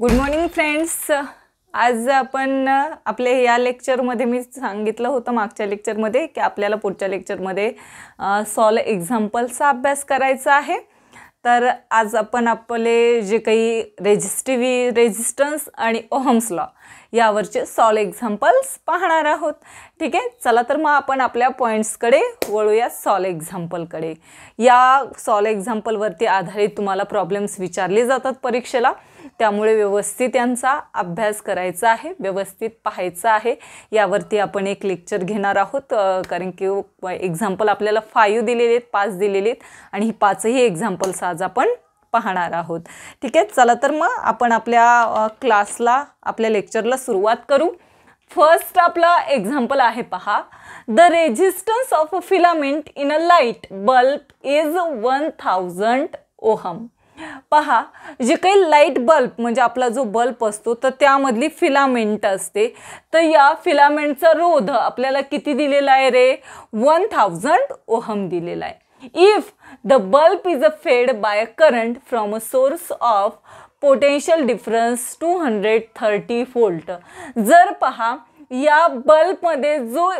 Good morning friends आज आपण आपले या लेक्चरमध्ये मी सांगितलं होतं मागच्या लेक्चरमध्ये की आपल्याला पुढच्या लेक्चरमध्ये सॉल एक्झाम्पलचा अभ्यास करायचा आहे तर आज आपण आपले जे काही रेजिस्टिव्ही रेजिस्टन्स आणि ओहम्स लॉ यावरचे सॉल एक्झाम्पल्स पाहणार आहोत ठीक आहे चला तर मग आपण आपल्या पॉईंट्सकडे वळूया सॉल एक्झाम्पलकडे या सॉल एक्झाम्पलवरती आधारित तुम्हाला प्रॉब्लेम्स विचारले जातात परीक्षेला त्यामुळे व्यवस्थित यांचा अभ्यास करायचा आहे व्यवस्थित पाहायचा आहे यावरती आपण एक लेक्चर घेणार आहोत कारण की एक्झाम्पल आपल्याला फाईव्ह दिलेले आहेत पाच दिलेले आहेत आणि ही पाचही एक्झाम्पल्स आज आपण पाहणार आहोत ठीक आहे चला तर मग आपण आपल्या क्लासला आपल्या लेक्चरला सुरुवात करू फर्स्ट आपला एक्झाम्पल आहे पहा the resistance of a filament in a light bulb is one thousand ohm पहा जे काही लाईट बल्ब म्हणजे आपला जो बल्ब असतो तर त्यामधली फिलामेंट असते तर या फिलामेंटचा रोध आपल्याला किती दिलेला आहे रे वन थाउजंड ओहम दिलेला आहे if the bulb is a fed by a current from a source of potential difference two hundred thirty volt जर पहा या बल्बमध्ये जो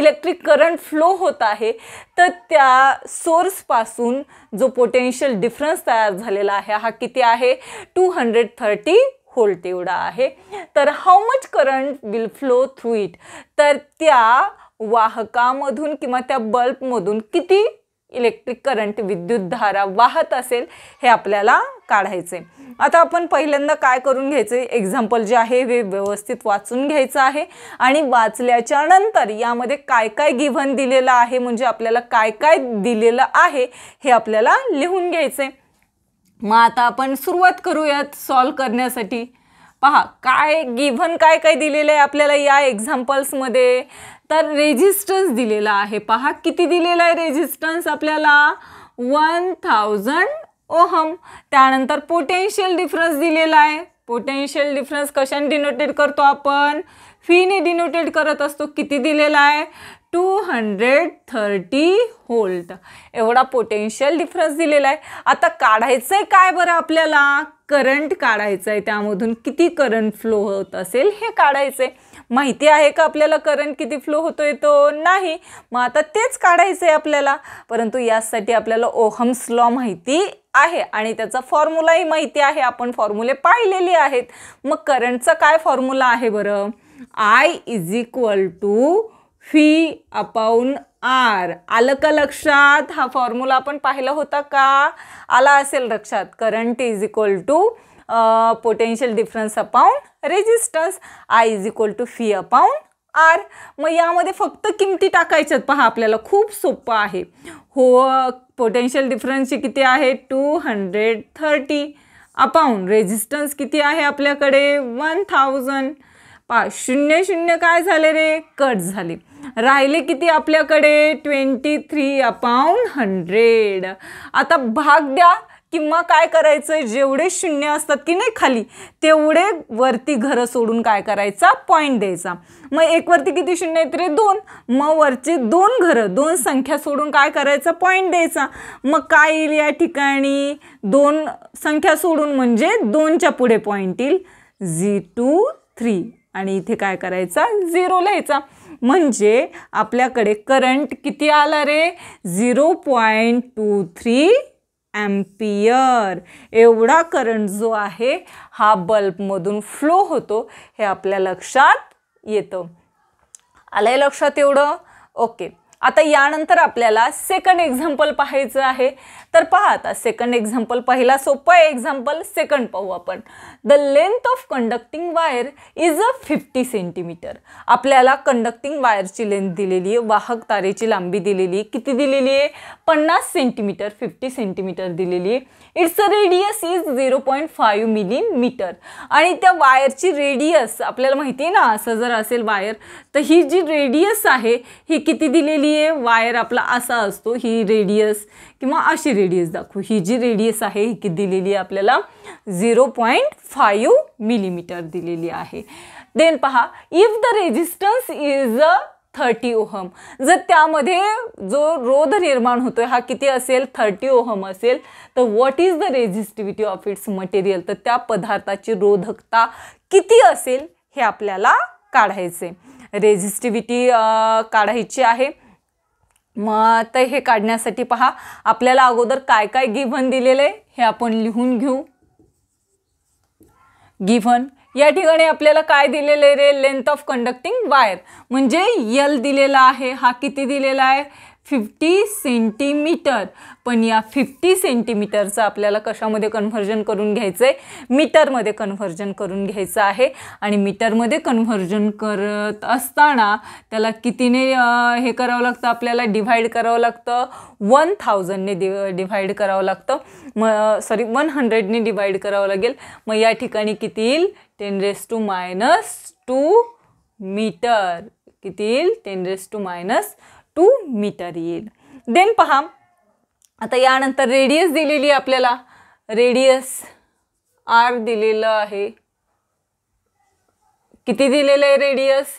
इलेक्ट्रिक करंट फ्लो होत आहे तर त्या सोर्सपासून जो पोटेन्शियल डिफरन्स तयार झालेला आहे हा किती आहे टू हंड्रेड थर्टी होल्ट एवढा आहे तर how much current will flow through it तर त्या वाहकामधून किंवा त्या बल्बमधून किती इलेक्ट्रिक करंट विद्युत धारा वाहत असेल हे आपल्याला काढायचे आता आपण पहिल्यांदा काय करून घ्यायचे एक्झाम्पल जे आहे हे व्यवस्थित वाचून घ्यायचं आहे आणि वाचल्याच्या नंतर यामध्ये काय काय गिव्हन दिलेलं आहे म्हणजे आपल्याला काय काय दिलेलं आहे हे आपल्याला लिहून घ्यायचे मग आता आपण सुरुवात करूयात सॉल्व करण्यासाठी पहा काय गिव्हन काय काय दिलेलं आहे आपल्याला या एक्झाम्पल्समध्ये तर रेजिस्टन्स दिलेला आहे पहा किती दिलेला आहे रेजिस्टन्स आपल्याला वन थाउजंड ओहम त्यानंतर पोटेन्शियल डिफरन्स दिलेला आहे पोटेन्शियल डिफरन्स कशाने डिनोटेड करतो आपण फीने डिनोटेड करत असतो किती दिलेला आहे टू हंड्रेड थर्टी होल्ट एवढा पोटेन्शियल डिफरन्स दिलेला आहे आता काढायचं आहे काय बरं आपल्याला करंट काढायचं आहे त्यामधून किती करंट फ्लो होत असेल हे काढायचं आहे माहिती आहे का आपल्याला करंट किती फ्लो होतोय तो नाही मग आता तेच काढायचं आहे आपल्याला परंतु यासाठी आपल्याला ओहम्स लॉ माहिती आहे आणि त्याचा फॉर्म्युलाही माहिती आहे आपण फॉर्म्युले पाहिलेली आहेत मग करंटचा काय फॉर्म्युला आहे बरं I is equal to V upon R आलं का लक्षात हा फॉर्म्युला आपण पाहिला होता का आला असेल लक्षात current is equal to potential difference upon resistance I is equal to V phi R मग यामध्ये फक्त किमती टाकायच्यात पहा आपल्याला खूप सोपं आहे हो पोटेन्शियल डिफरन्सची किती आहे two hundred thirty upon resistance किती आहे आपल्याकडे वन थाउजंड पा शून्य शून्य काय झाले रे कट झाले राहिले किती आपल्याकडे ट्वेंटी थ्री अपाऊन हंड्रेड आता भाग द्या किंवा काय करायचं जेवढे शून्य असतात की नाही खाली तेवढे वरती घरं सोडून काय करायचा पॉईंट द्यायचा मग एक वरती किती शून्य आहेत रे दोन मग वरचे दोन घरं दोन संख्या सोडून काय करायचा पॉईंट द्यायचा मग काय येईल या ठिकाणी दोन संख्या सोडून म्हणजे दोनच्या पुढे पॉईंट येईल झी टू थ्री आणि इथे काय करायचा झिरो लिहायचा म्हणजे आपल्याकडे करंट किती आला रे zero point two three ampere एवढा करंट जो आहे हा बल्बमधून फ्लो होतो हे आपल्या लक्षात येतं आलंय लक्षात एवढं ओके आता यानंतर आपल्याला सेकंड एक्झाम्पल पाहायचं आहे तर पहा आता सेकंड एक्झाम्पल पहिला सोपं आहे एक्झाम्पल सेकंड पाहू आपण the length of conducting wire is a fifty centimetre आपल्याला कंडक्टिंग वायरची लेंथ दिलेली आहे वाहक तारेची लांबी दिलेली आहे किती दिलेली आहे पन्नास सेंटीमीटर फिफ्टी सेंटीमीटर दिलेली आहे its a radius is zero point five millimetre आणि त्या वायरची रेडियस आपल्याला माहिती आहे ना असं जर असेल वायर तर ही जी रेडियस आहे ही किती दिलेली आहे वायर आपला असा असतो ही रेडियस किंवा अशी रेडियस दाखवू ही जी रेडियस आहे ही की दिलेली आहे आपल्याला झिरो पॉईंट फाईव्ह मिलीमीटर दिलेली आहे देन पहा if the resistance is a thirty ohm जर त्यामध्ये जो रोध निर्माण होतो हा किती असेल थर्टी ओहम असेल तर what is the resistivity of its material तर त्या पदार्थाची रोधकता किती असेल हे आपल्याला काढायचे रेजिस्टिव्हिटी काढायची आहे मग हे काढण्यासाठी पहा आपल्याला अगोदर काय काय गिव्हन दिलेलं आहे हे आपण लिहून घेऊ गिव्हन या ठिकाणी आपल्याला काय दिलेलं आहे रे लेंथ ऑफ कंडक्टिंग वायर म्हणजे यल दिलेला आहे हा किती दिलेला आहे 50 सेंटीमीटर पण या फिफ्टी सेंटीमीटरचं आपल्याला कशामध्ये कन्व्हर्जन करून घ्यायचं आहे मीटरमध्ये कन्व्हर्जन करून घ्यायचं आहे आणि मीटरमध्ये कन्व्हर्जन करत असताना त्याला कितीने हे करावं लागतं आपल्याला डिव्हाइड करावं लागतं वन थाउजंडने डि डिव्हाइड करावं लागतं म सॉरी वन हंड्रेडने डिव्हाइड करावं लागेल मग या ठिकाणी किती येईल ten raise to minus two metre किती येईल ten raise to minus two metre येईल देन पहा आता यानंतर रेडियस दिलेली आपल्याला रेडियस आर दिलेलं आहे किती दिलेलं आहे radius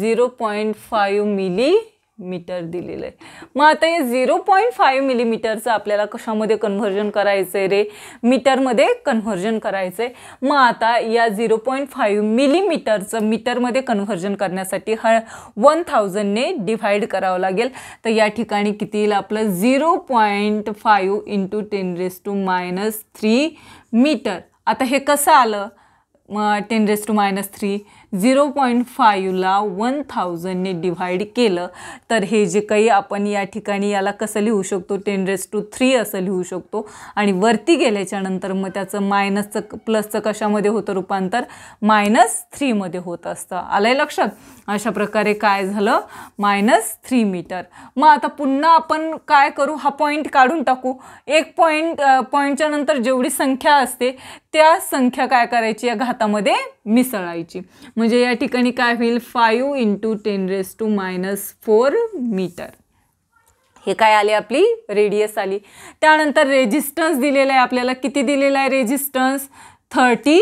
zero point five millimetre दिलेलं आहे मग आता हे झिरो पॉईंट फाईव्ह मिलीमीटरचं आपल्याला कशामध्ये कन्व्हर्जन करायचं आहे रे मीटरमध्ये कन्व्हर्जन करायचं आहे मग आता या झिरो पॉईंट फाईव्ह मिलीमीटरचं मीटरमध्ये कन्व्हर्जन करण्यासाठी ह वन थाउजंडने डिव्हाइड करावं लागेल तर या ठिकाणी किती येईल आपलं zero point five into ten raise to minus three metre आता हे कसं आलं मग ten raise to minus three zero point फायूला वन थाउजंडने डिव्हाइड केलं तर हे जे काही आपण या ठिकाणी याला कसं लिहू शकतो टेन रेस टू थ्री असं लिहू शकतो आणि वरती गेल्याच्यानंतर मग त्याचं मायनसचं प्लसचं कशामध्ये होतं रूपांतर मायनस थ्रीमध्ये होत असतं आलंय लक्षात अशा प्रकारे काय झालं मायनस थ्री मीटर मग आता पुन्हा आपण काय करू हा पॉईंट काढून टाकू एक पॉईंट पॉईंटच्या नंतर जेवढी संख्या असते त्या संख्या काय करायची या घातामध्ये मिसळायची म्हणजे या ठिकाणी काय होईल five into ten raise to minus four metre हे काय आले आपली रेडियस आली त्यानंतर रेजिस्टन्स दिलेला आहे आपल्याला किती दिलेला आहे रेजिस्टन्स थर्टी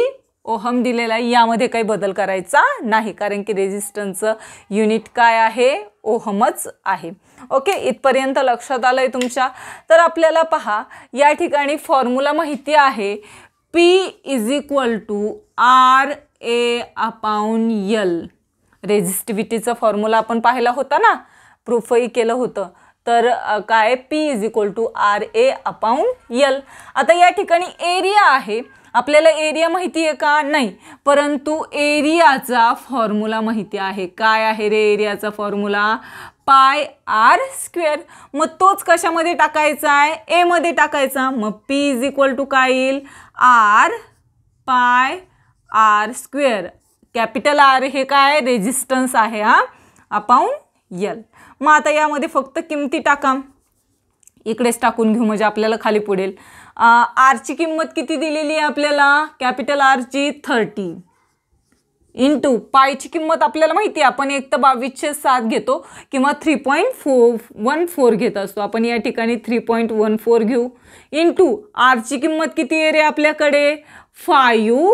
ओहम दिलेला आहे यामध्ये काही बदल करायचा नाही कारण की रेजिस्टन्सचं युनिट काय आहे ओहमच आहे ओके इथपर्यंत लक्षात आलं आहे तुमच्या तर आपल्याला पहा या ठिकाणी फॉर्म्युला माहिती आहे P is equal to R A upon L रेझिस्टिव्हिटीचा फॉर्म्युला आपण पाहिला होता ना प्रूफही केलं होतं तर काय P is equal to R A upon L आता या ठिकाणी एरिया आहे आपल्याला एरिया माहिती आहे का नाही परंतु एरियाचा फॉर्म्युला माहिती आहे काय आहे रे एरियाचा फॉर्म्युला पाय आर स्क्वेअर मग तोच कशामध्ये टाकायचा आहे एमध्ये टाकायचा मग पी इज इक्वल टू काय येईल आर पाय आर स्क्वेअर कॅपिटल आर हे काय रेजिस्टन्स आहे हा अपाऊन यल मग आता यामध्ये फक्त किमती टाका इकडेच टाकून घेऊ म्हणजे आपल्याला खाली पुढेल आरची किंमत किती दिलेली आहे आपल्याला कॅपिटल आरची थर्टी इंटू पायची किंमत आपल्याला माहिती आहे आपण एक तर बावीसशे सात घेतो किंवा three point four one four घेत असतो आपण या ठिकाणी थ्री पॉईंट वन फोर घेऊ इंटू आरची किंमत किती आहे रे आपल्याकडे five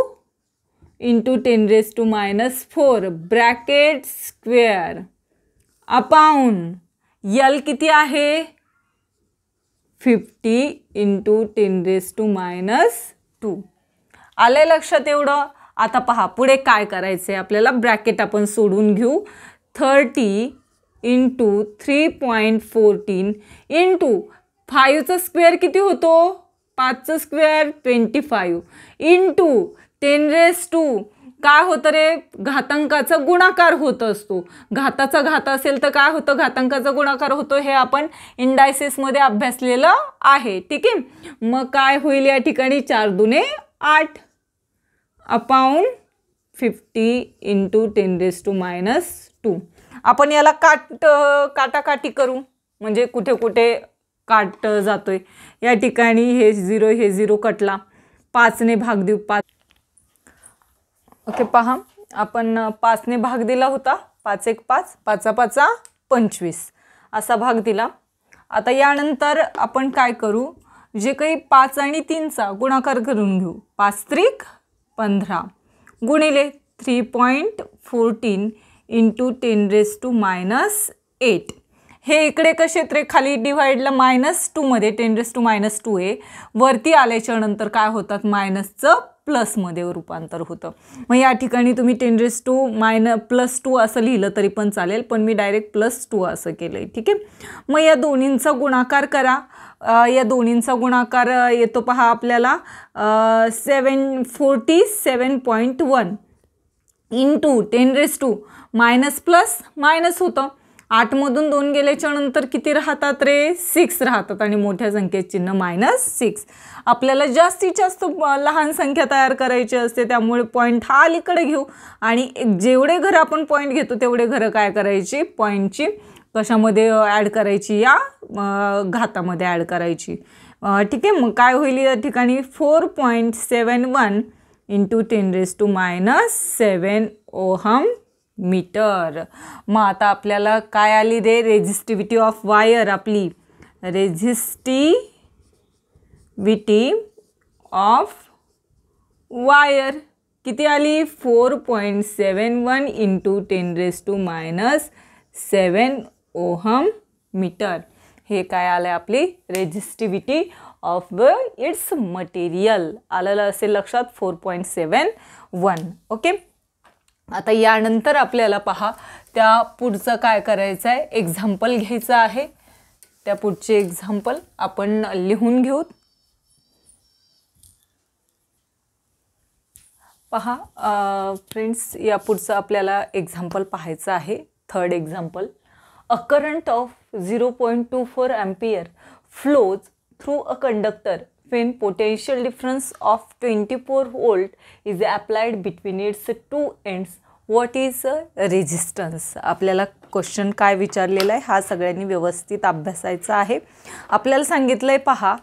into ten raise to minus four bracket square upon L किती आहे fifty into ten raise to minus two आलं लक्षात एवढं आता पहा पुढे काय करायचं आहे आपल्याला ब्रॅकेट आपण सोडून घेऊ thirty into three point fourteen into फाईव्हचा स्क्वेअर किती होतो पाचचं square twenty five into ten raise to काय होतं रे घातांकाचा गुणाकार होत असतो घाताचा घात असेल तर काय होतं घातांकाचा गुणाकार होतो हे आपण इंडायसिसमध्ये अभ्यासलेलं आहे ठीक आहे मग काय होईल या ठिकाणी चार दुने आठ upon fifty into ten raise to minus two आपण याला काट काटाकाटी करू म्हणजे कुठे कुठे काट जातोय या ठिकाणी हे झिरो हे झिरो कटला पाचने भाग देऊ पाच ओके पहा आपण पाचने भाग दिला होता पाच एक पाच पाचा पाचा पंचवीस असा भाग दिला आता यानंतर आपण काय करू जे काही पाच आणि तीनचा गुणाकार करून घेऊ पाच त्रिक पंधरा गुणिले three point fourteen into ten raise to minus eight हे इकडे कसे तर खाली डिव्हाइडला मायनस टूमध्ये ten raise to minus two आहे वरती आल्याच्यानंतर काय होतात मायनसचं प्लसमध्ये रूपांतर होतं मग या ठिकाणी तुम्ही ten raise to minus plus two असं लिहिलं तरी पण चालेल पण मी डायरेक्ट प्लस टू असं केलं आहे ठीक आहे मग या दोन्हींचा गुणाकार करा या दोन्हींचा गुणाकार येतो पहा आपल्याला seven forty seven point one into ten raise to minus plus minus होतं आठमधून दोन गेल्याच्या नंतर किती राहतात रे सिक्स राहतात आणि मोठ्या संख्येत चिन्ह मायनस सिक्स आपल्याला जास्तीत जास्त लहान संख्या तयार करायची असते त्यामुळे पॉईंट हा अलीकडे घेऊ आणि जेवढे घरं आपण पॉईंट घेतो तेवढे घरं काय करायची पॉईंटची कशामध्ये ॲड करायची या घातामध्ये ॲड करायची ठीक आहे मग काय होईल या ठिकाणी four point seven one into ten raise to minus seven ohm metre मग आता आपल्याला काय आली रे रेझिस्टिव्हिटी ऑफ वायर आपली रेझिस्टिव्हिटी ऑफ वायर किती आली four point seven one into ten raise to minus seven ohm metre हे काय आलं आहे आपली रेजिस्टिविटी ऑफ इट्स मटेरियल आलेलं असेल लक्षात four point seven one okay आता यानंतर आपल्याला पहा त्या पुढचं काय करायचं आहे एक्झाम्पल घ्यायचं आहे त्या पुढचे एक्झाम्पल आपण लिहून घेऊत पहा फ्रेंड्स या पुढचं आपल्याला एक्झाम्पल पाहायचं आहे third example a current of zero point two four ampere flows through a conductor when potential difference of 24 volt is applied between its two ends what is resistance आपल्याला question काय विचारलेला आहे हा सगळ्यांनी व्यवस्थित अभ्यासायचा आहे आपल्याला सांगितलं आहे पहा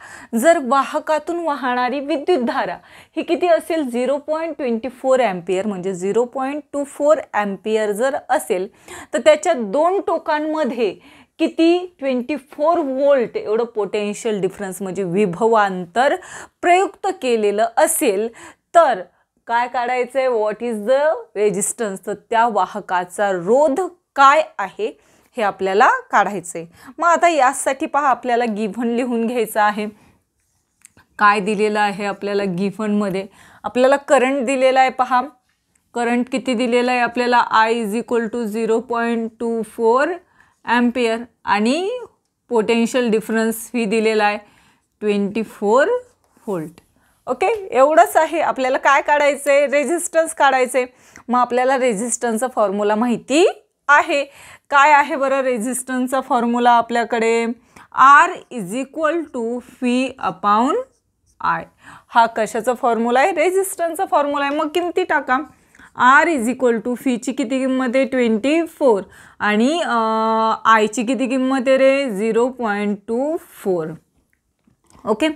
जर वाहकातून वाहणारी विद्युतधारा ही किती असेल zero point twenty four ampere म्हणजे zero point two four ampere जर असेल तर त्याच्या दोन टोकांमध्ये किती ट्वेंटी फोर वोल्ट एवढं पोटेन्शियल डिफरन्स म्हणजे विभवांतर प्रयुक्त केलेलं असेल तर काय काढायचं आहे व्हॉट इज द रेजिस्टन्स तर त्या वाहकाचा रोध काय आहे हे आपल्याला काढायचं आहे मग आता यासाठी पहा आपल्याला गिव्हन लिहून घ्यायचं आहे काय दिलेलं आहे आपल्याला गिव्हनमध्ये आपल्याला करंट दिलेला आहे पहा करंट किती दिलेला आहे आपल्याला I is equal to zero point two four ampere आणि पोटेन्शियल डिफरन्स फी दिलेला आहे ट्वेंटी फोर व्होल्ट ओके एवढंच आहे आपल्याला काय काढायचं आहे रेजिस्टन्स काढायचं आहे मग आपल्याला रेजिस्टन्सचा फॉर्म्युला माहिती आहे काय आहे बरं रेजिस्टन्सचा फॉर्म्युला आपल्याकडे R is equal to V upon I हा कशाचा फॉर्म्युला आहे रेजिस्टन्सचा फॉर्म्युला आहे मग किमती टाका आर इज इक्वल टू फीची किती किंमत आहे ट्वेंटी फोर आणि आयची किती किंमत आहे रे zero point two four okay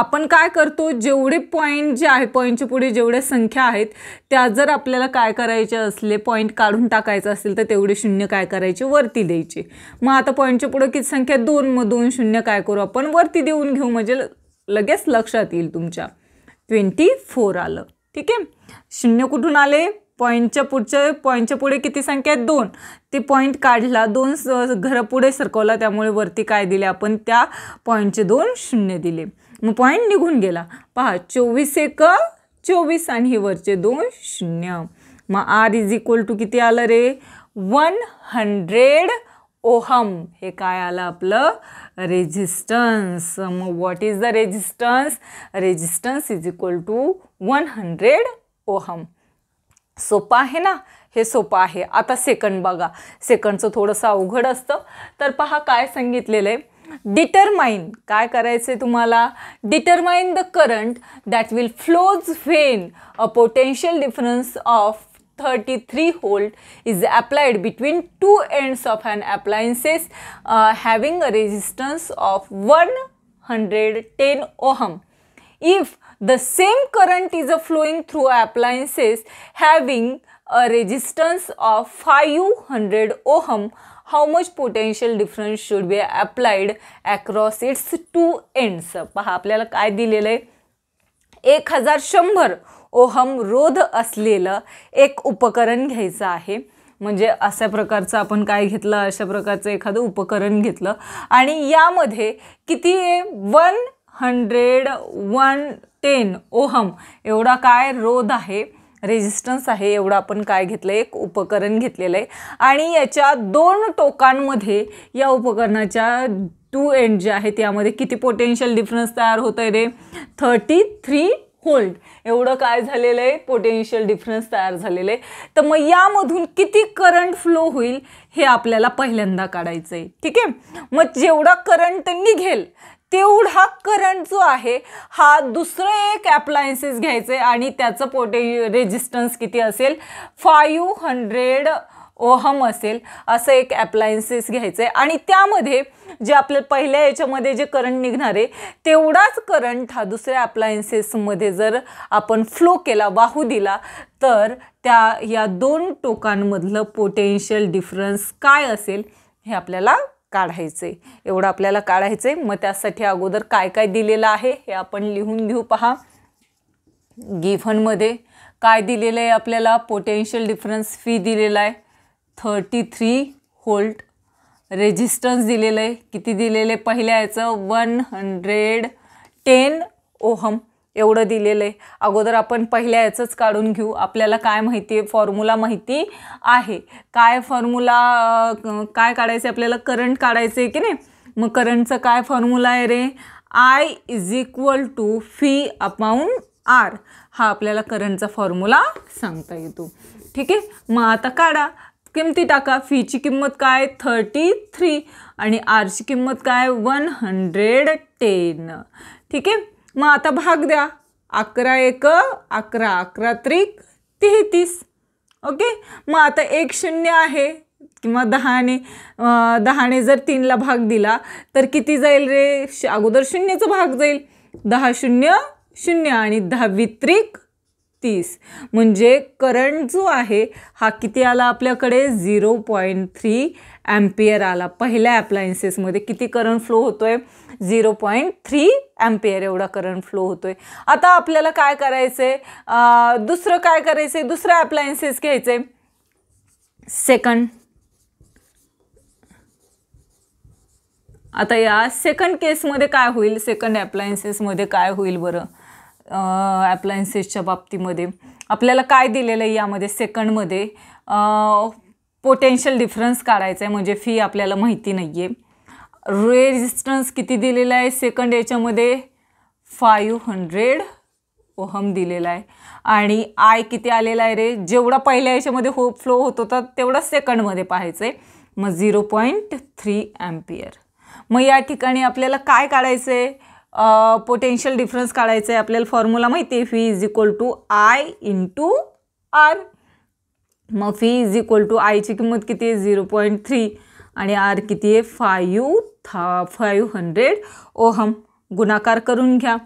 आपण काय करतो जेवढे पॉईंट जे आहे पॉईंटच्या पुढे जेवढ्या संख्या आहेत त्या जर आपल्याला काय करायचे असले पॉईंट काढून टाकायचं असेल तर तेवढे शून्य काय करायचे वरती द्यायचे मग आता पॉईंटच्या पुढे किती संख्या दोन मग दोन शून्य काय करू आपण वरती देऊन घेऊ म्हणजे लगेच लक्षात येईल तुमच्या ट्वेंटी फोर आलं ठीक आहे शून्य कुठून आले पॉईंटच्या पुढच्या पॉईंटच्या पुढे किती संख्या आहेत दोन ते पॉईंट काढला दोन स घरं पुढे सरकवला त्यामुळे वरती काय दिले आपण त्या पॉईंटचे दोन शून्य दिले मग पॉईंट निघून गेला पहा चोवीस एक चोवीस आणि हे वरचे दोन शून्य मग आर इज इक्वल टू किती आलं रे वन हंड्रेड ओहम हे काय आलं आपलं रेजिस्टन्स मग what is the resistance resistance is equal to one hundred ohm सोपं आहे ना हे सोपं आहे आता सेकंड बघा सेकंडचं थोडंसं अवघड असतं तर पहा काय सांगितलेलं आहे डिटरमाइन काय करायचं आहे तुम्हाला determine the current that will flows when a potential difference of thirty three volt is applied between two ends of and appliances having a resistance of one hundred ten ohm if The same current is flowing through appliances having a resistance of 500 ohm. How much potential difference should be applied across its two ends? पहा आपल्याला काय दिलेलं आहे एक हजार शंभर ohm रोध असलेलं एक उपकरण घ्यायचं आहे म्हणजे अशा प्रकारचं आपण काय घेतलं अशा प्रकारचं एखादं उपकरण घेतलं आणि यामध्ये किती आहे one hundred one ten ohm एवढा काय रोध आहे रेजिस्टन्स आहे एवढं आपण काय घेतलं आहे एक उपकरण घेतलेलं आहे आणि याच्या दोन टोकांमध्ये या उपकरणाच्या टू एंड जे आहे त्यामध्ये किती पोटेन्शियल डिफरन्स तयार होत आहे रे थर्टी थ्री होल्ड एवढं काय झालेलं आहे पोटेन्शियल डिफरन्स तयार झालेलं आहे तर मग यामधून किती करंट फ्लो होईल हे आपल्याला पहिल्यांदा काढायचं आहे ठीक आहे मग जेवढा करंट निघेल तेवढा करंट जो आहे हा दुसरं एक ॲप्लायन्सेस आहे आणि त्याचं पोटे रेजिस्टन्स किती असेल फायू हंड्रेड ओहम असेल असं एक ॲप्लायन्सेस घ्यायचं आहे आणि त्यामध्ये जे आपल्या पहिल्या याच्यामध्ये जे करंट निघणार आहे तेवढाच करंट हा दुसऱ्या ॲप्लायन्सेसमध्ये जर आपण फ्लो केला वाहू दिला तर त्या या दोन टोकांमधलं पोटेन्शियल डिफरन्स काय असेल हे आपल्याला काढायचे एवढं आपल्याला काढायचे मग त्यासाठी अगोदर काय काय दिलेलं आहे हे आपण लिहून घेऊ पहा गिफनमध्ये काय दिलेलं आहे आपल्याला पोटेन्शियल डिफरन्स फी दिलेला आहे थर्टी थ्री होल्ट रेजिस्टन्स दिलेलं आहे किती दिलेलं आहे पहिल्या याचं वन हंड्रेड टेन ओहम एवढं दिलेलं आहे अगोदर आपण पहिल्या याचंच काढून घेऊ आपल्याला काय माहिती आहे फॉर्म्युला माहिती आहे काय फॉर्म्युला काय काढायचं आहे आपल्याला करंट काढायचं आहे की नाही मग करंटचं काय फॉर्म्युला आहे रे I is equal to V अमाऊंट आर हा आपल्याला करंटचा फॉर्म्युला सांगता येतो ठीक आहे मग आता काढा किमती टाका फीची किंमत काय थर्टी थ्री आणि आरची किंमत काय वन हंड्रेड टेन ठीक आहे मग आता भाग द्या अकरा एक अकरा अकरा त्रिक तेहतीस ओके मग आता एक शून्य आहे किंवा दहाने दहाने जर तीनला भाग दिला तर किती जाईल रे अगोदर शून्यचा भाग जाईल दहा शून्य शून्य आणि दहावी त्रिक तीस म्हणजे करंट जो आहे हा किती आला आपल्याकडे झिरो पॉईंट थ्री ॲम्पियर आला पहिल्या ॲप्लायन्सेसमध्ये किती करंट फ्लो होतो आहे झिरो पॉईंट थ्री ॲम्पियर एवढा करंट फ्लो होतो आहे आता आपल्याला काय करायचं आहे दुसरं काय करायचं आहे दुसरं ॲप्लायन्सेस घ्यायचे सेकंड आता या सेकंड केसमध्ये काय होईल सेकंड ॲप्लायन्सेसमध्ये काय होईल बरं ॲप्लायन्सेसच्या बाबतीमध्ये आपल्याला काय दिलेलं आहे यामध्ये सेकंडमध्ये पोटेन्शियल डिफरन्स काढायचा आहे म्हणजे फी आपल्याला माहिती नाही आहे रेजिस्टन्स किती दिलेला आहे सेकंड याच्यामध्ये फाईव्ह हंड्रेड ओहम दिलेला आहे आणि आय किती आलेला आहे रे जेवढा पहिल्या याच्यामध्ये हो फ्लो होत होता तेवढा सेकंडमध्ये पाहायचं आहे मग झिरो पॉईंट थ्री ॲम्पियर मग या ठिकाणी आपल्याला काय काढायचं आहे पोटेन्शियल डिफरन्स काढायचं आहे आपल्याला फॉर्म्युला माहिती आहे V is equal to I into R मग फी इज इक्वल टू आयची किंमत किती आहे झिरो पॉईंट थ्री आणि आर किती आहे फायू था फायू हंड्रेड ओहम गुणाकार करून घ्या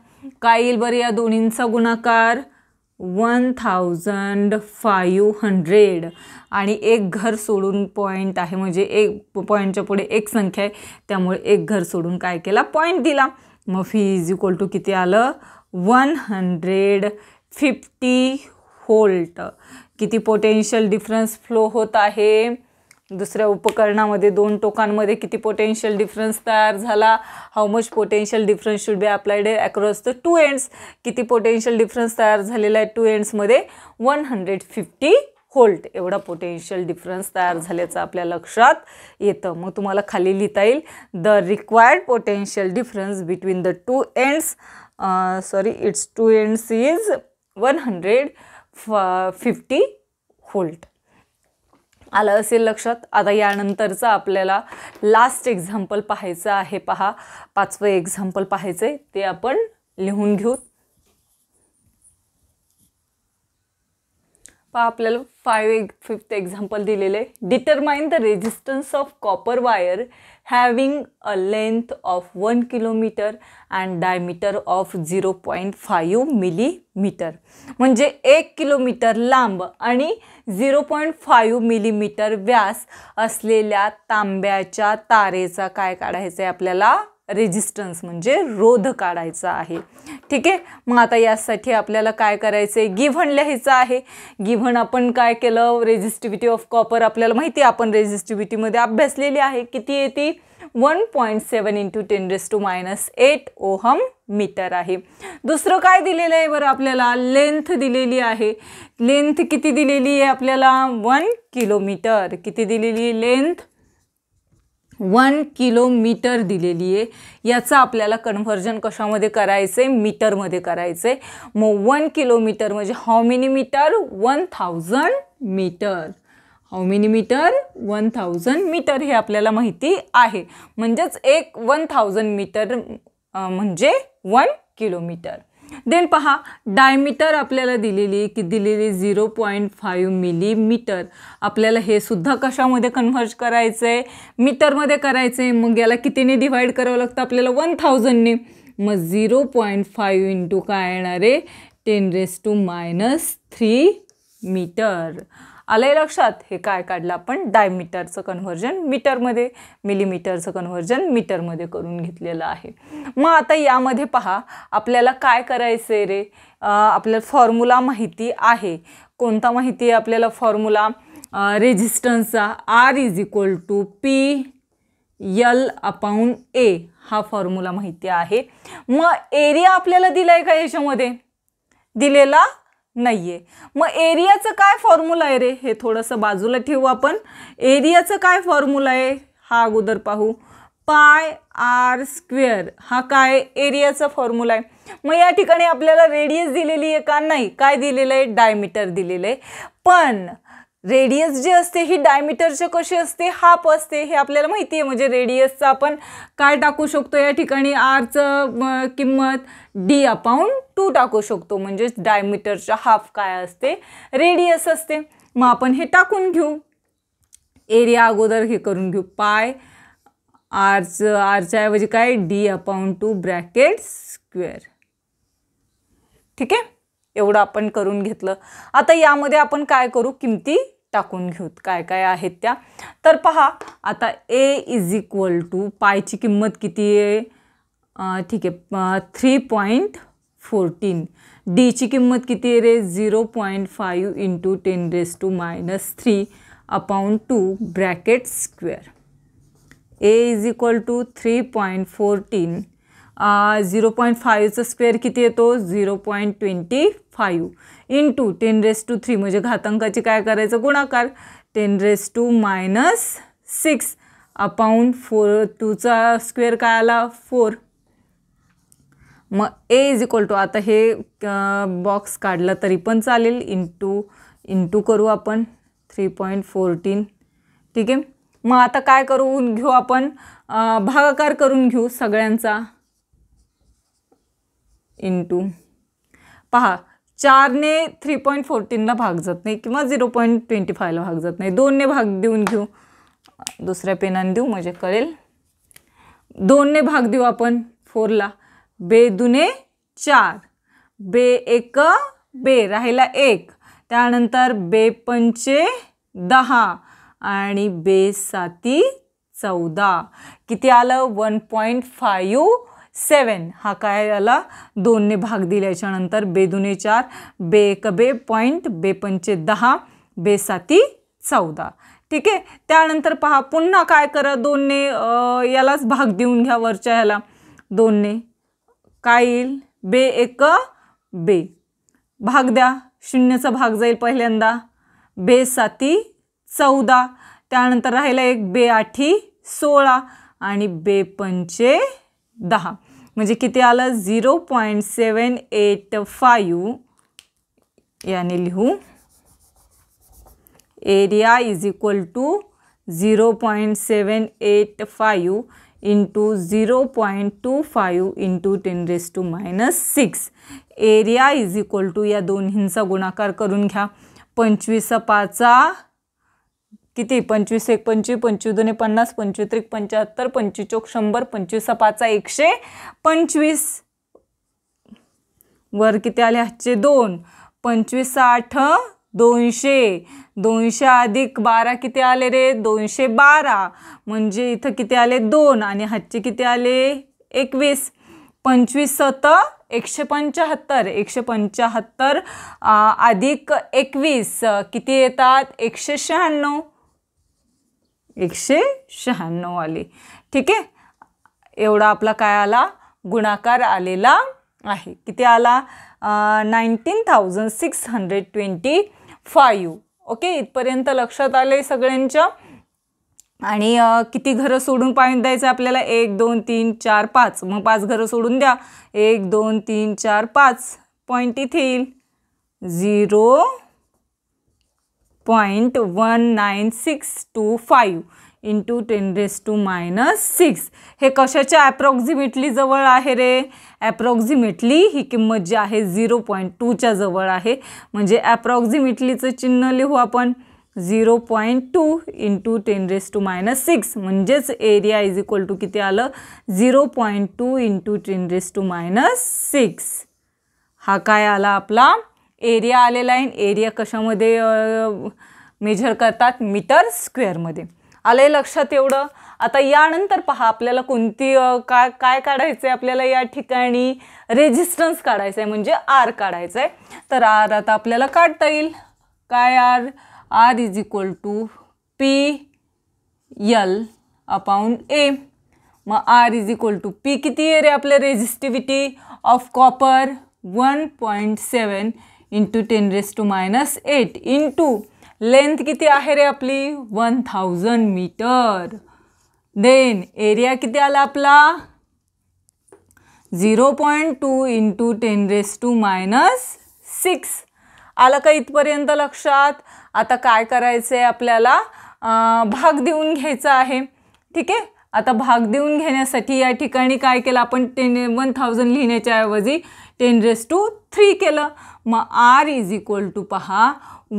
काय येईल बरं या दोन्हींचा गुणाकार वन थाउजंड फायू हंड्रेड आणि एक घर सोडून पॉईंट आहे म्हणजे एक पॉईंटच्या पुढे एक संख्या आहे त्यामुळे एक घर सोडून काय केला पॉईंट दिला मग फी इज इक्वल टू किती आलं वन हंड्रेड फिफ्टी होल्ट किती पोटेन्शियल डिफरन्स फ्लो होत आहे दुसऱ्या उपकरणामध्ये दोन टोकांमध्ये किती पोटेन्शियल डिफरन्स तयार झाला how much potential difference should be applied across the two ends किती पोटेन्शियल डिफरन्स तयार झालेला आहे टू एंड्समध्ये वन हंड्रेड फिफ्टी होल्ट एवढा पोटेन्शियल डिफरन्स तयार झाल्याचं आपल्या लक्षात येतं मग तुम्हाला खाली लिहिता येईल the required potential difference between the two ends sorry its two ends is one hundred fifty volt आलं असेल लक्षात आता यानंतरचं आपल्याला लास्ट एक्झाम्पल पाहायचं आहे पहा पाचवं एक्झाम्पल पाहायचं आहे ते आपण लिहून घेऊ पहा आपल्याला फाईव्ह एक फिफ्थ एक्झाम्पल दिलेलं आहे determine the resistance of copper wire having a length of one kilometre and diameter of zero point five millimetre म्हणजे एक किलोमीटर लांब आणि झिरो पॉईंट फाईव्ह मिलीमीटर व्यास असलेल्या तांब्याच्या तारेचा काय काढायचं आहे आपल्याला रेजिस्टन्स म्हणजे रोध काढायचा आहे ठीक आहे मग आता यासाठी आपल्याला काय करायचं आहे गिव्हन लिहायचं आहे गिव्हन आपण काय केलं रेजिस्टिव्हिटी ऑफ कॉपर आपल्याला माहिती आहे आपण रेजिस्टिव्हिटीमध्ये अभ्यासलेली आहे किती येते one point seven into ten raise to minus eight ohm metre आहे दुसरं काय दिलेलं आहे बरं आपल्याला लेंथ दिलेली आहे लेंथ किती दिलेली आहे आपल्याला वन किलोमीटर किती दिलेली लेंथ वन किलोमीटर दिलेली आहे याचं आपल्याला कन्व्हर्जन कशामध्ये करायचं आहे मीटरमध्ये करायचं आहे मग वन किलोमीटर म्हणजे how many metre one thousand metre how many metre one thousand metre हे आपल्याला माहिती आहे म्हणजेच एक वन थाउजंड मीटर म्हणजे वन किलोमीटर देन पहा डायमीटर आपल्याला दिलेली की दिलेली झिरो पॉईंट फाईव्ह मिलीमीटर आपल्याला हे सुद्धा कशामध्ये कन्व्हर्ज करायचं आहे मीटरमध्ये करायचं आहे मग याला कितीने डिव्हाइड करावं लागतं आपल्याला वन थाउजंडने मग झिरो पॉईंट फाईव्ह इंटू काय येणार आहे ten raise to minus three metre आलंय लक्षात हे काय काढलं आपण डायमीटरचं कन्व्हर्जन मीटरमध्ये मिलीमीटरचं कन्व्हर्जन मीटरमध्ये करून घेतलेलं आहे मग आता यामध्ये पहा आपल्याला काय करायचं आहे रे आपल्याला फॉर्म्युला माहिती आहे कोणता माहिती आहे आपल्याला फॉर्म्युला रेजिस्टन्सचा R is equal to P L upon A हा फॉर्म्युला माहिती आहे मग एरिया आपल्याला दिला आहे का याच्यामध्ये दिलेला नाही आहे मग एरियाचं काय फॉर्म्युला आहे रे हे थोडंसं बाजूला ठेवू आपण एरियाचं काय फॉर्म्युला आहे हा अगोदर पाहू पाय आर स्क्वेअर हा काय एरियाचा फॉर्म्युला आहे मग या ठिकाणी आपल्याला रेडियस दिलेली आहे का नाही काय दिलेलं आहे डायमीटर दिलेलं आहे पण रेडियस जी असते ही डायमीटरचे कशी असते हाफ असते हे आपल्याला माहिती आहे म्हणजे रेडियसचं आपण काय टाकू शकतो या ठिकाणी आरचं किंमत डी अपाऊन टू टाकू शकतो म्हणजेच डायमीटरच्या हाफ काय असते रेडियस असते मग आपण हे टाकून घेऊ एरिया अगोदर हे करून घेऊ पाय आरचं आरच्या ऐवजी काय D upon two bracket square ठीक आहे एवढं आपण करून घेतलं आता यामध्ये आपण काय करू किमती टाकून घेऊत काय काय आहेत त्या तर पहा आता ए इज इक्वल टू पायची किंमत किती आहे ठीक आहे थ्री पॉईंट फोर्टीन डीची किंमत किती आहे रे zero point five into ten raise to minus three upon two bracket square A is equal to three point fourteen zero point फाईव्हचा स्क्वेअर किती येतो zero point twenty five into ten raise to three म्हणजे घातांकाची काय करायचं गुणाकार ten raise to minus six upon four टूचा square काय आला फोर मग ए इज इक्वल टू आता हे बॉक्स काढलं तरी पण चालेल इंटू टू करू आपण थ्री पॉईंट फोर्टीन ठीक आहे मग आता काय करून घेऊ आपण भागाकार करून घेऊ सगळ्यांचा टू पहा चारने थ्री पॉईंट फोर्टीनला भाग जात नाही किंवा झिरो पॉईंट ट्वेंटी फायला भाग जात नाही दोनने भाग देऊन घेऊ दुसऱ्या पेनाने देऊ म्हणजे कळेल दोनने भाग देऊ आपण फोरला बे दुने चार बे एक बे राहिला एक त्यानंतर बे पंचे दहा आणि बे साती चौदा किती आलं वन पॉईंट फायू सेवन हा काय आला दोनने भाग दिल्याच्या बे दुने चार बे एक बे पॉईंट बेपंचे दहा बेसाती चौदा ठीक आहे त्यानंतर पहा पुन्हा काय करा दोनने यालाच भाग देऊन घ्या वरच्या ह्याला दोनने काय येईल बे एक बे भाग द्या शून्यचा भाग जाईल पहिल्यांदा बे साती चौदा त्यानंतर राहिला एक बे आठी सोळा आणि बे पंचे दहा म्हणजे किती आलं zero point seven eight five याने लिहू area is equal to zero point seven eight five into zero point two five into ten raise to minus six area is equal to या दोन्हींचा गुणाकार करून घ्या पंचवीस पाचा किती पंचवीस एक पंचवीस पंचवीस दोन पन्नास पंचवीस त्रिक पंच्याहत्तर पंचवीस चोक शंभर पंचवीस पाचा एकशे पंचवीस वर किती आले आजचे दोन पंचवीस आठ दोनशे दोनशे अधिक बारा किती आले रे दोनशे बारा म्हणजे इथं किती आले दोन आणि हातचे किती आले एकवीस पंचवीस सत एकशे पंचाहत्तर एकशे पंचाहत्तर अधिक एकवीस किती येतात एकशे शहाण्णव एकशे शहाण्णव आली ठीक आहे एवढा आपला काय आला गुणाकार आलेला आहे किती आला nineteen thousand six hundred twenty five okay इथपर्यंत लक्षात आले सगळ्यांच्या आणि किती घरं सोडून पाहून द्यायचं आपल्याला एक दोन तीन चार पाच मग पाच घरं सोडून द्या एक दोन तीन चार पाच पॉईंट इथे येईल zero point one nine six two five into ten raise to minus six हे कशाच्या ॲप्रॉक्झिमेटली जवळ आहे रे ॲप्रॉक्झिमेटली ही किंमत जी आहे झिरो पॉईंट टूच्या जवळ आहे म्हणजे ॲप्रॉक्झिमेटलीचं चिन्ह लिहू आपण zero point two into ten raise to minus six म्हणजेच एरिया इज इक्वल टू किती आलं zero point two into ten raise to minus six हा काय आला आपला एरिया आलेला आहे एरिया कशामध्ये मेजर करतात मीटर स्क्वेअरमध्ये आलं आहे लक्षात एवढं आता यानंतर पहा आपल्याला कोणती काय काय काढायचं आहे आपल्याला या ठिकाणी रेजिस्टन्स काढायचा आहे म्हणजे आर काढायचं आहे तर आर आता आपल्याला काढता येईल काय R R is equal to P L upon A मग R is equal to P किती आहे रे आपल्या resistivity of copper one point seven into ten raise to minus eight into length किती आहे रे आपली one thousand metre then area किती आला आपला zero point two into ten raise to minus six आलं का इथपर्यंत लक्षात आता काय करायचं आहे आपल्याला भाग देऊन घ्यायचा आहे ठीक आहे आता भाग देऊन घेण्यासाठी या ठिकाणी काय केलं आपण टेन वन थाउजंड लिहिण्याच्या ऐवजी टेन रेस टू थ्री केलं मग आर इज इक्वल टू पहा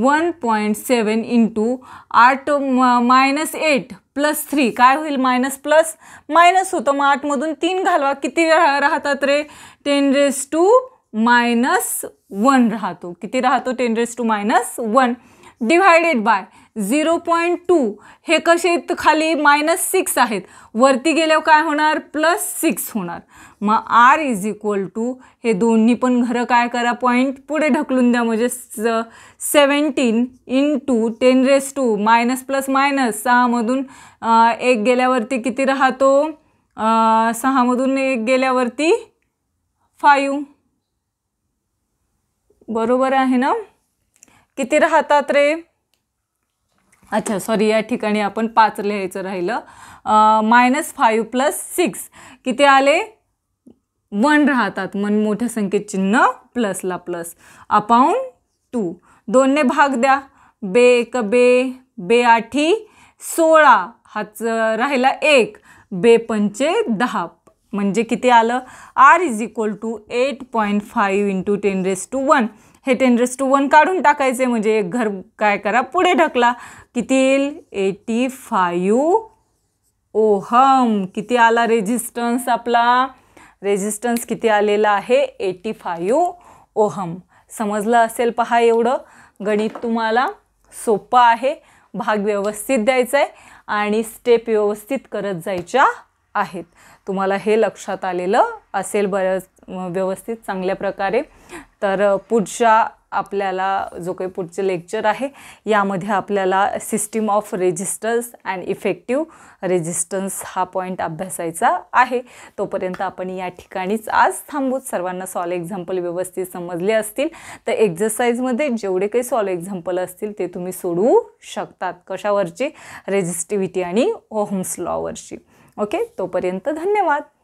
वन पॉईंट सेवन इंटू आठ म मायनस एट प्लस थ्री काय होईल मायनस प्लस मायनस होतं मग आठमधून तीन घालवा किती रा राहतात रे ten raise to minus one राहतो किती राहतो ten raise to minus one divided by zero point two हे कसे खाली मायनस सिक्स आहेत वरती गेल्यावर काय होणार प्लस सिक्स होणार मग आर इज इक्वल टू हे दोन्ही पण घरं काय करा पॉईंट पुढे ढकलून द्या म्हणजे seventeen into ten raise to minus plus minus सहामधून एक गेल्यावरती किती राहतो सहामधून एक गेल्यावरती फायू बरोबर आहे ना किती राहतात रे अच्छा सॉरी या ठिकाणी आपण पाच लिहायचं राहिलं मायनस फाईव्ह प्लस सिक्स किती आले वन राहतात मन मोठ्या संख्येत चिन्ह प्लसला प्लस अपाऊन टू दोनने भाग द्या बे एक बे बे आठी सोळा हाच राहिला एक बे पंचे दहा म्हणजे किती आलं R is equal to eight point five into ten raise to one हे रेस टू वन काढून टाकायचे म्हणजे एक घर काय करा पुढे ढकला किती येईल एटी फायू ओहम किती आला रेजिस्टन्स आपला रेजिस्टन्स किती आलेला आहे एटी फायू ओहम समजलं असेल पहा एवढं गणित तुम्हाला सोपं आहे भाग व्यवस्थित द्यायचा आहे आणि स्टेप व्यवस्थित करत जायच्या आहेत तुम्हाला हे लक्षात आलेलं असेल बऱ्याच व्यवस्थित चांगल्या प्रकारे तर पुढच्या आपल्याला जो काही पुढचे लेक्चर आहे यामध्ये आपल्याला system of resistance and effective resistance हा पॉईंट अभ्यासायचा आहे तोपर्यंत आपण या ठिकाणीच आज थांबूत सर्वांना सॉल एक्झाम्पल व्यवस्थित समजले असतील तर एक्झरसाईजमध्ये जेवढे काही सॉल एक्झाम्पल असतील ते तुम्ही सोडवू शकतात कशावरची रेजिस्टिव्हिटी आणि ओहम्स लॉवरची ओके तोपर्यंत धन्यवाद